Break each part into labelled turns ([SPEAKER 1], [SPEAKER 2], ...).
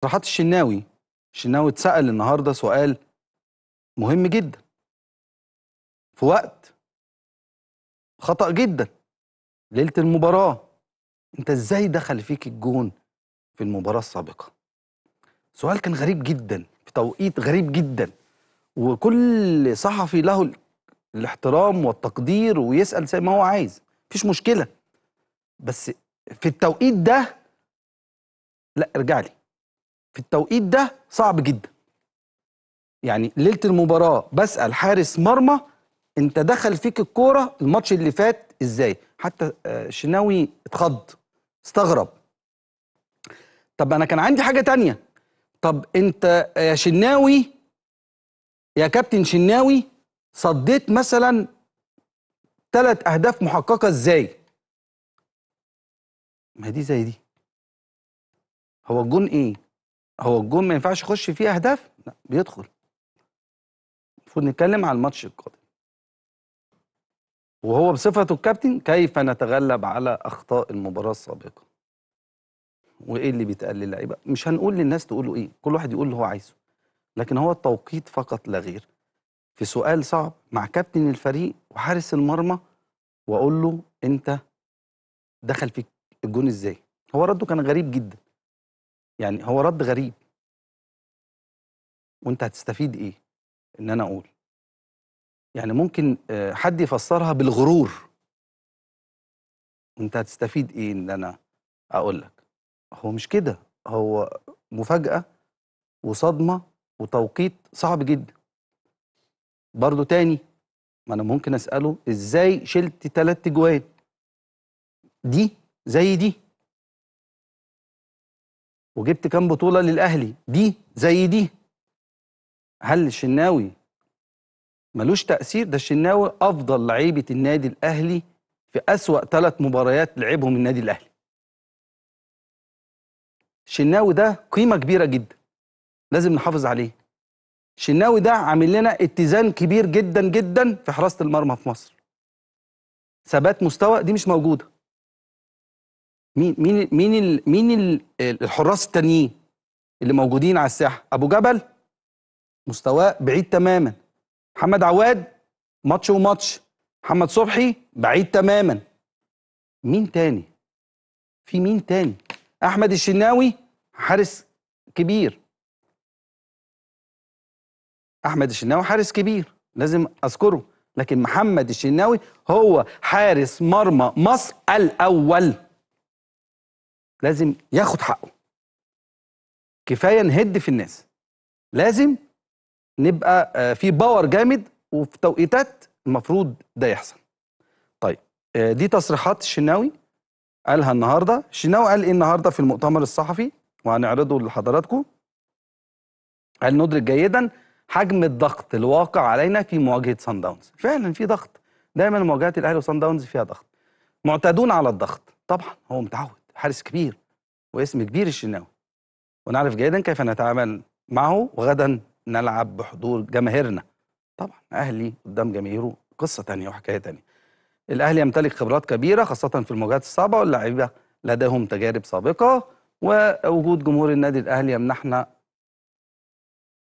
[SPEAKER 1] تصريحات الشناوي الشناوي اتسأل النهارده سؤال مهم جدا في وقت خطأ جدا ليلة المباراة انت ازاي دخل فيك الجون في المباراة السابقة سؤال كان غريب جدا في توقيت غريب جدا وكل صحفي له الاحترام والتقدير ويسأل زي ما هو عايز مفيش مشكلة بس في التوقيت ده لا ارجع لي في التوقيت ده صعب جدا يعني ليله المباراه بسال حارس مرمى انت دخل فيك الكوره الماتش اللي فات ازاي حتى آه، شناوي اتخض استغرب طب انا كان عندي حاجه تانية طب انت آه، يا شناوي يا كابتن شناوي صديت مثلا ثلاث اهداف محققه ازاي ما دي زي دي هو الجون ايه هو الجون ما ينفعش يخش فيه اهداف لا بيدخل المفروض نتكلم على الماتش القادم وهو بصفته الكابتن كيف نتغلب على اخطاء المباراه السابقه وايه اللي بيتقال للعيبه مش هنقول للناس تقولوا ايه كل واحد يقول اللي هو عايزه لكن هو التوقيت فقط لا غير في سؤال صعب مع كابتن الفريق وحارس المرمى واقول له انت دخل فيك الجون ازاي هو رده كان غريب جدا يعني هو رد غريب وانت هتستفيد ايه ان انا اقول يعني ممكن آه، حد يفسرها بالغرور وانت هتستفيد ايه ان انا اقول لك هو مش كده هو مفاجاه وصدمه وتوقيت صعب جدا برضو تاني ما انا ممكن اساله ازاي شلت تلات جوان دي زي دي وجبت كام بطوله للاهلي دي زي دي هل الشناوي ملوش تاثير ده الشناوي افضل لعيبه النادي الاهلي في اسوا ثلاث مباريات لعبهم النادي الاهلي الشناوي ده قيمه كبيره جدا لازم نحافظ عليه الشناوي ده عامل لنا اتزان كبير جدا جدا في حراسه المرمى في مصر ثبات مستوى دي مش موجوده مين مين مين مين الحراس التانيين اللي موجودين على الساحه ابو جبل مستواه بعيد تماما محمد عواد ماتش وماتش محمد صبحي بعيد تماما مين تاني في مين تاني احمد الشناوي حارس كبير احمد الشناوي حارس كبير لازم اذكره لكن محمد الشناوي هو حارس مرمى مصر الاول لازم ياخد حقه كفايه نهد في الناس لازم نبقى آه، في باور جامد وفي توقيتات المفروض ده يحصل طيب آه، دي تصريحات الشناوي قالها النهارده الشناوي قال ايه النهارده في المؤتمر الصحفي وهنعرضه لحضراتكم قال ندرك جيدا حجم الضغط الواقع علينا في مواجهه سان داونز فعلا في ضغط دايما مواجهه الاهلي وسان داونز فيها ضغط معتادون على الضغط طبعا هو متعود حارس كبير واسم كبير الشناوي ونعرف جيدا كيف نتعامل معه وغدا نلعب بحضور جماهيرنا طبعا اهلي قدام جماهيره قصه تانية وحكايه تانية الاهلي يمتلك خبرات كبيره خاصه في المواجهات الصعبه واللعيبه لديهم تجارب سابقه ووجود جمهور النادي الاهلي يمنحنا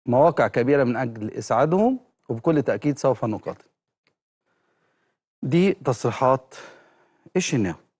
[SPEAKER 1] مواقع كبيره من اجل اسعادهم وبكل تاكيد سوف نقاتل دي تصريحات الشناوي